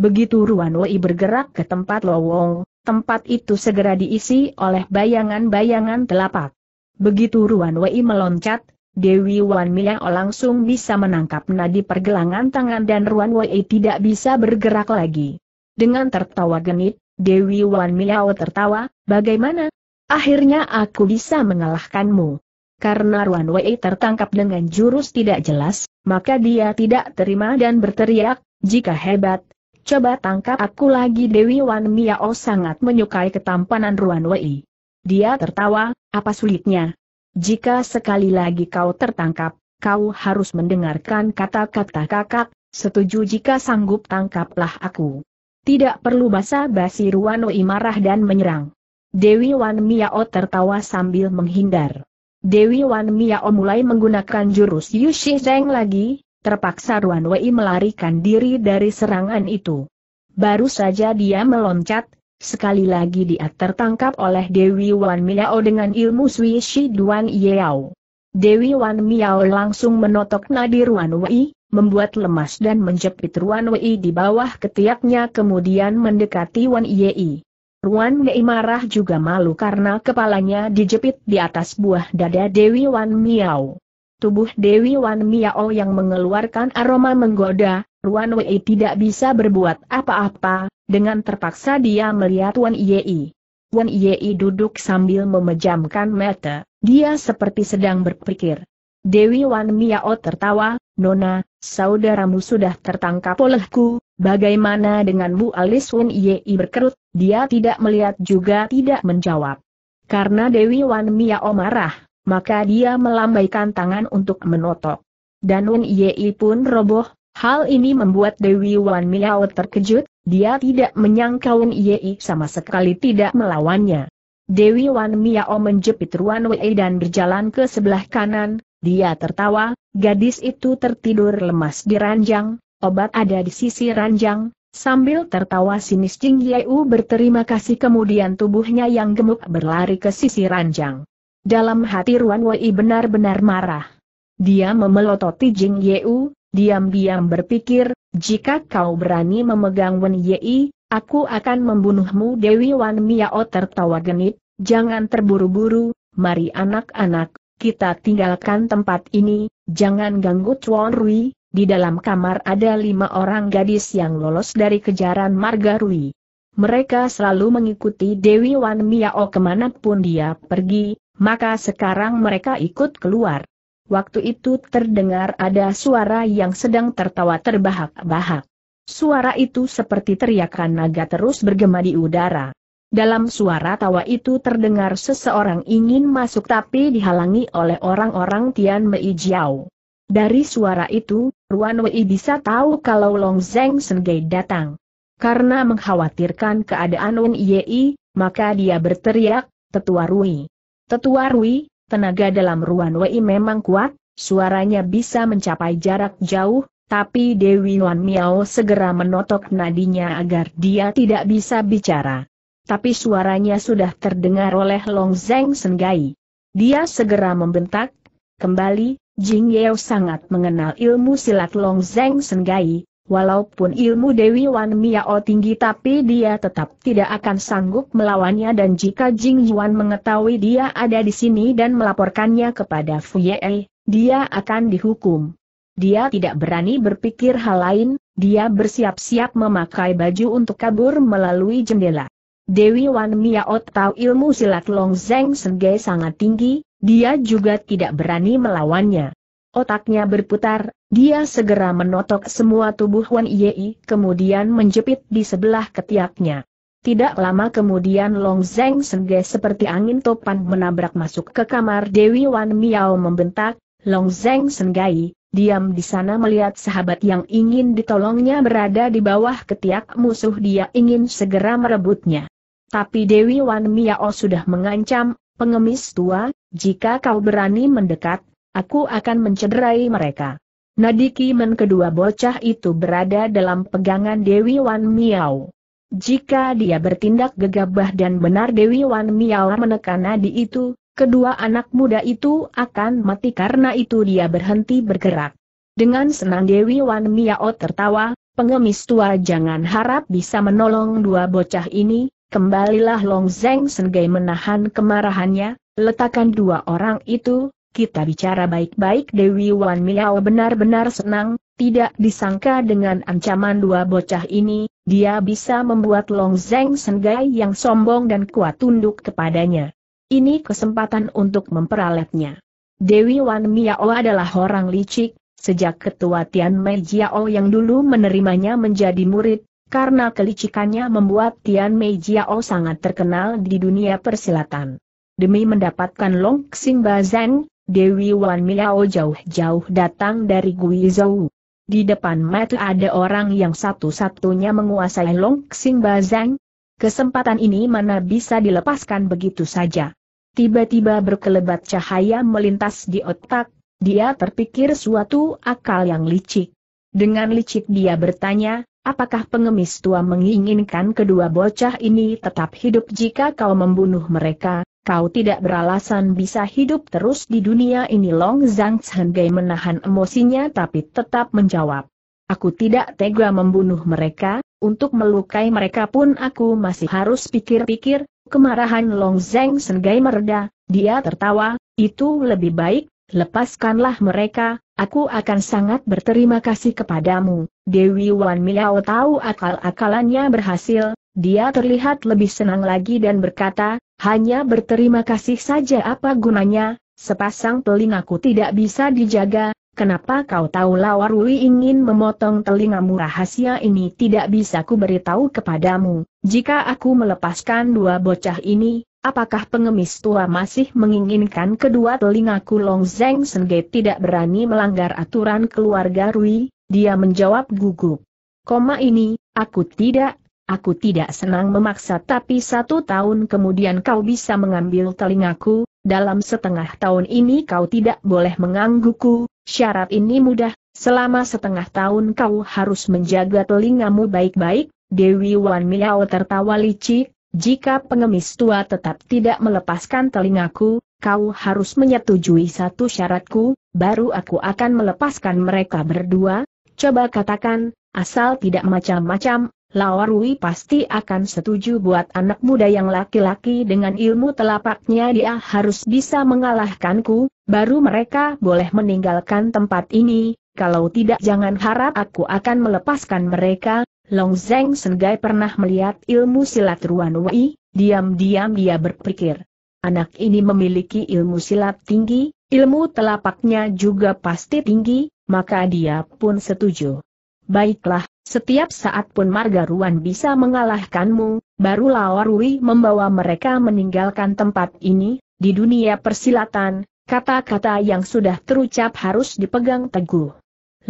Begitu Ruanoi bergerak ke tempat lowong, Tempat itu segera diisi oleh bayangan-bayangan telapak. Begitu Ruan Wei meloncat, Dewi Wan Miao langsung bisa menangkap nadi pergelangan tangan dan Ruan Wei tidak bisa bergerak lagi. Dengan tertawa genit, Dewi Wan Miao tertawa, bagaimana? Akhirnya aku bisa mengalahkanmu. Karena Ruan Wei tertangkap dengan jurus tidak jelas, maka dia tidak terima dan berteriak, jika hebat, Coba tangkap aku lagi Dewi Wan Miao sangat menyukai ketampanan Ruan Wei. Dia tertawa, apa sulitnya? Jika sekali lagi kau tertangkap, kau harus mendengarkan kata-kata kakak, setuju jika sanggup tangkaplah aku. Tidak perlu basa-basi Ruan Wei marah dan menyerang. Dewi Wan Miao tertawa sambil menghindar. Dewi Wan Miao mulai menggunakan jurus Yushi Zeng lagi, terpaksa Ruan Wei melarikan diri dari serangan itu. Baru saja dia meloncat, sekali lagi dia tertangkap oleh Dewi Wan Miao dengan ilmu Sui Shi Duan Yao. Dewi Wan Miao langsung menotok nadi Ruan Wei, membuat lemas dan menjepit Ruan Wei di bawah ketiaknya kemudian mendekati Wan Yei. Ruan Wei marah juga malu karena kepalanya dijepit di atas buah dada Dewi Wan Miao. Tubuh Dewi Wan Miao yang mengeluarkan aroma menggoda, Wan Wei tidak bisa berbuat apa-apa, dengan terpaksa dia melihat Wan Yei. Wan Yei duduk sambil memejamkan mata, dia seperti sedang berpikir. Dewi Wan Miao tertawa, Nona, saudaramu sudah tertangkap olehku, bagaimana dengan Bu alis Wan Yei berkerut, dia tidak melihat juga tidak menjawab. Karena Dewi Wan Miao marah, maka dia melambaikan tangan untuk menotok. Dan Wen Yei pun roboh, hal ini membuat Dewi Wan Miao terkejut, dia tidak menyangka Wen Yei sama sekali tidak melawannya. Dewi Wan Miao menjepit Ruan Wei dan berjalan ke sebelah kanan, dia tertawa, gadis itu tertidur lemas di ranjang, obat ada di sisi ranjang, Sambil tertawa sinis Jing Yeu berterima kasih kemudian tubuhnya yang gemuk berlari ke sisi ranjang. Dalam hati Ruan Wei benar-benar marah. Dia memelototi Jing Yeu, diam-diam berpikir, jika kau berani memegang Wen Yei, aku akan membunuhmu Dewi Wan Miao tertawa genit, jangan terburu-buru, mari anak-anak, kita tinggalkan tempat ini, jangan ganggu Chuan Rui, di dalam kamar ada lima orang gadis yang lolos dari kejaran Marga Rui. Mereka selalu mengikuti Dewi Wan Miao kemanapun dia pergi, maka sekarang mereka ikut keluar. Waktu itu terdengar ada suara yang sedang tertawa terbahak-bahak. Suara itu seperti teriakan naga terus bergema di udara. Dalam suara tawa itu terdengar seseorang ingin masuk tapi dihalangi oleh orang-orang Tian Mei Jiao. Dari suara itu, Ruan Wei bisa tahu kalau Long Zeng Sengai datang. Karena mengkhawatirkan keadaan Wen Yei, maka dia berteriak, Tetua Rui. Tetua Rui, tenaga dalam Ruan Wei memang kuat, suaranya bisa mencapai jarak jauh, tapi Dewi Wan Miao segera menotok nadinya agar dia tidak bisa bicara. Tapi suaranya sudah terdengar oleh Long Zeng Senggai. Dia segera membentak, kembali, Jing Yeo sangat mengenal ilmu silat Long Zeng Senggai, Walaupun ilmu Dewi Wan Miao tinggi tapi dia tetap tidak akan sanggup melawannya dan jika Jing Yuan mengetahui dia ada di sini dan melaporkannya kepada Fu Ye, dia akan dihukum. Dia tidak berani berpikir hal lain, dia bersiap-siap memakai baju untuk kabur melalui jendela. Dewi Wan Miao tahu ilmu silat Long Zeng Senge sangat tinggi, dia juga tidak berani melawannya. Otaknya berputar, dia segera menotok semua tubuh Wan Yei, kemudian menjepit di sebelah ketiaknya. Tidak lama kemudian Long Zeng Senge seperti angin topan menabrak masuk ke kamar Dewi Wan Miao membentak, Long Zeng Senggai, diam di sana melihat sahabat yang ingin ditolongnya berada di bawah ketiak musuh dia ingin segera merebutnya. Tapi Dewi Wan Miao sudah mengancam, pengemis tua, jika kau berani mendekat, aku akan mencederai mereka. Nadi Men kedua bocah itu berada dalam pegangan Dewi Wan Miao. Jika dia bertindak gegabah dan benar Dewi Wan Miao menekan nadi itu, kedua anak muda itu akan mati karena itu dia berhenti bergerak. Dengan senang Dewi Wan Miao tertawa, pengemis tua jangan harap bisa menolong dua bocah ini, kembalilah Long Zeng Sengai menahan kemarahannya, letakkan dua orang itu, kita bicara baik-baik Dewi Wan Miao benar-benar senang, tidak disangka dengan ancaman dua bocah ini, dia bisa membuat Long Zeng Senggai yang sombong dan kuat tunduk kepadanya. Ini kesempatan untuk memperalatnya. Dewi Wan Miao adalah orang licik, sejak ketua Tian Mei Jiao yang dulu menerimanya menjadi murid, karena kelicikannya membuat Tian Mei Jiao sangat terkenal di dunia persilatan. Demi mendapatkan Long Xing Zeng, Dewi Wan Miao jauh-jauh datang dari Guizhou. Di depan mata ada orang yang satu-satunya menguasai Long Xing Bazang. Kesempatan ini mana bisa dilepaskan begitu saja. Tiba-tiba berkelebat cahaya melintas di otak, dia terpikir suatu akal yang licik. Dengan licik dia bertanya, Apakah pengemis tua menginginkan kedua bocah ini tetap hidup jika kau membunuh mereka? Kau tidak beralasan bisa hidup terus di dunia ini Long Zhang Gai menahan emosinya tapi tetap menjawab. Aku tidak tega membunuh mereka, untuk melukai mereka pun aku masih harus pikir-pikir, kemarahan Long Zhang Gai mereda, dia tertawa, itu lebih baik, lepaskanlah mereka, aku akan sangat berterima kasih kepadamu, Dewi Wan Miao tahu akal-akalannya berhasil, dia terlihat lebih senang lagi dan berkata, hanya berterima kasih saja apa gunanya, sepasang telingaku tidak bisa dijaga, kenapa kau tahu Lawarui ingin memotong telingamu rahasia ini tidak bisa ku beritahu kepadamu, jika aku melepaskan dua bocah ini, apakah pengemis tua masih menginginkan kedua telingaku Long Zeng Senge tidak berani melanggar aturan keluarga Rui, dia menjawab gugup. Koma ini, aku tidak Aku tidak senang memaksa tapi satu tahun kemudian kau bisa mengambil telingaku, dalam setengah tahun ini kau tidak boleh menggangguku, syarat ini mudah, selama setengah tahun kau harus menjaga telingamu baik-baik, Dewi Wan Miao tertawa licik, jika pengemis tua tetap tidak melepaskan telingaku, kau harus menyetujui satu syaratku, baru aku akan melepaskan mereka berdua, coba katakan, asal tidak macam-macam, Lawarui pasti akan setuju buat anak muda yang laki-laki dengan ilmu telapaknya dia harus bisa mengalahkanku, baru mereka boleh meninggalkan tempat ini, kalau tidak jangan harap aku akan melepaskan mereka, Long Zeng Senggai pernah melihat ilmu silat Ruan Wei, diam-diam dia berpikir. Anak ini memiliki ilmu silat tinggi, ilmu telapaknya juga pasti tinggi, maka dia pun setuju. Baiklah, setiap saat pun Margaruan bisa mengalahkanmu, barulah Lawarui membawa mereka meninggalkan tempat ini, di dunia persilatan, kata-kata yang sudah terucap harus dipegang teguh.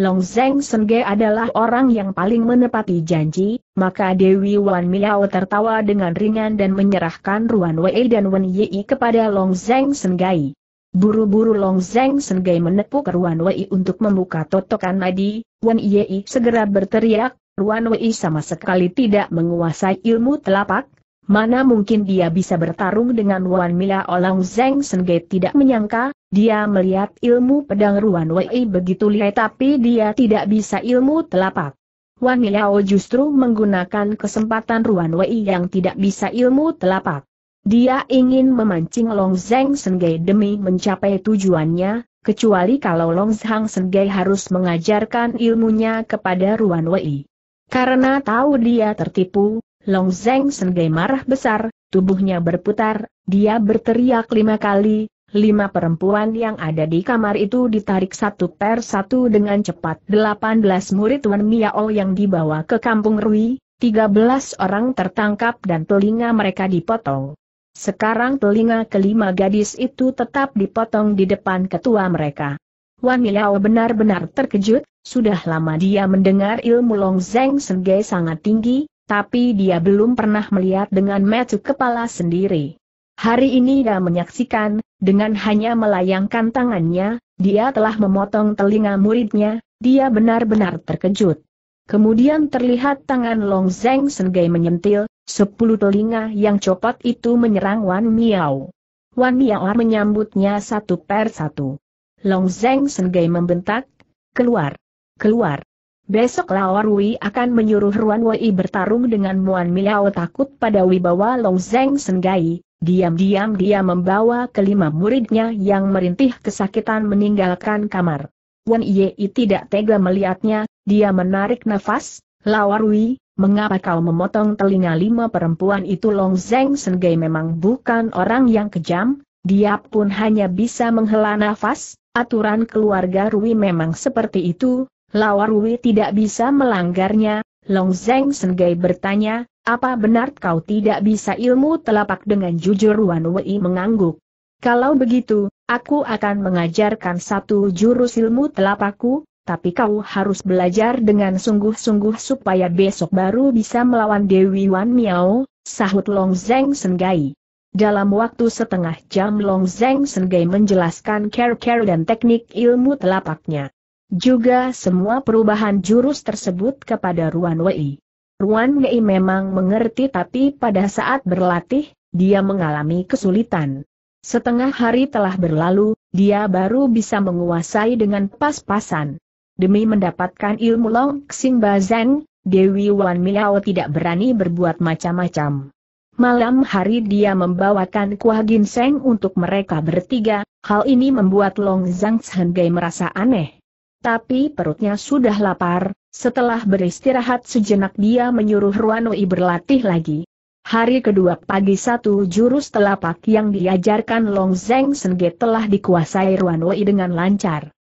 Long Zeng Senge adalah orang yang paling menepati janji, maka Dewi Wan Miao tertawa dengan ringan dan menyerahkan Ruan Wei dan Wen Yi kepada Long Zeng Sengai. Buru-buru Long Zeng Sengai menepuk Ruan Wei untuk membuka totokan nadi, Wan Yei segera berteriak, Ruan Wei sama sekali tidak menguasai ilmu telapak, mana mungkin dia bisa bertarung dengan Wan Mila Long Zeng Sengai tidak menyangka, dia melihat ilmu pedang Ruan Wei begitu lihai tapi dia tidak bisa ilmu telapak. Wan Miao justru menggunakan kesempatan Ruan Wei yang tidak bisa ilmu telapak. Dia ingin memancing Long Zeng Senggei demi mencapai tujuannya, kecuali kalau Long Zhang Senggei harus mengajarkan ilmunya kepada Ruan Wei. Karena tahu dia tertipu, Long Zeng Senggei marah besar, tubuhnya berputar, dia berteriak lima kali, lima perempuan yang ada di kamar itu ditarik satu per satu dengan cepat. Delapan belas murid Wan Miao yang dibawa ke kampung Rui, tiga belas orang tertangkap dan telinga mereka dipotong. Sekarang telinga kelima gadis itu tetap dipotong di depan ketua mereka. Wan Liao benar-benar terkejut, sudah lama dia mendengar ilmu Long Zeng Senge sangat tinggi, tapi dia belum pernah melihat dengan mata kepala sendiri. Hari ini dia menyaksikan, dengan hanya melayangkan tangannya, dia telah memotong telinga muridnya, dia benar-benar terkejut. Kemudian terlihat tangan Long Zeng Sengai menyentil, Sepuluh telinga yang copot itu menyerang Wan Miao. Wan Miao menyambutnya satu per satu. Long Zeng Sengai membentak, keluar, keluar. Besok Lawarui Wei akan menyuruh Ruan Wei bertarung dengan Muan Miao takut pada wibawa Long Zeng Sengei. Diam-diam dia membawa kelima muridnya yang merintih kesakitan meninggalkan kamar. Wan Yei tidak tega melihatnya, dia menarik nafas, Lawarui. Wei, Mengapa kau memotong telinga lima perempuan itu Long Zeng Sengai memang bukan orang yang kejam, dia pun hanya bisa menghela nafas, aturan keluarga Rui memang seperti itu, Lawa Rui tidak bisa melanggarnya, Long Zeng Sengai bertanya, apa benar kau tidak bisa ilmu telapak dengan jujur Wan Wei mengangguk. Kalau begitu, aku akan mengajarkan satu jurus ilmu telapakku, tapi kau harus belajar dengan sungguh-sungguh supaya besok baru bisa melawan Dewi Wan Miao, sahut Long Zeng Senggai. Dalam waktu setengah jam Long Zeng Senggai menjelaskan care-care dan teknik ilmu telapaknya. Juga semua perubahan jurus tersebut kepada Ruan Wei. Ruan Wei memang mengerti tapi pada saat berlatih, dia mengalami kesulitan. Setengah hari telah berlalu, dia baru bisa menguasai dengan pas-pasan. Demi mendapatkan ilmu Long Xing Bazen, Dewi Wan Miao tidak berani berbuat macam-macam. Malam hari dia membawakan kuah ginseng untuk mereka bertiga, hal ini membuat Long Zhang Gai merasa aneh. Tapi perutnya sudah lapar, setelah beristirahat sejenak dia menyuruh Ruanui berlatih lagi. Hari kedua pagi satu jurus telapak yang diajarkan Long Zhang Senge telah dikuasai Ruanui dengan lancar.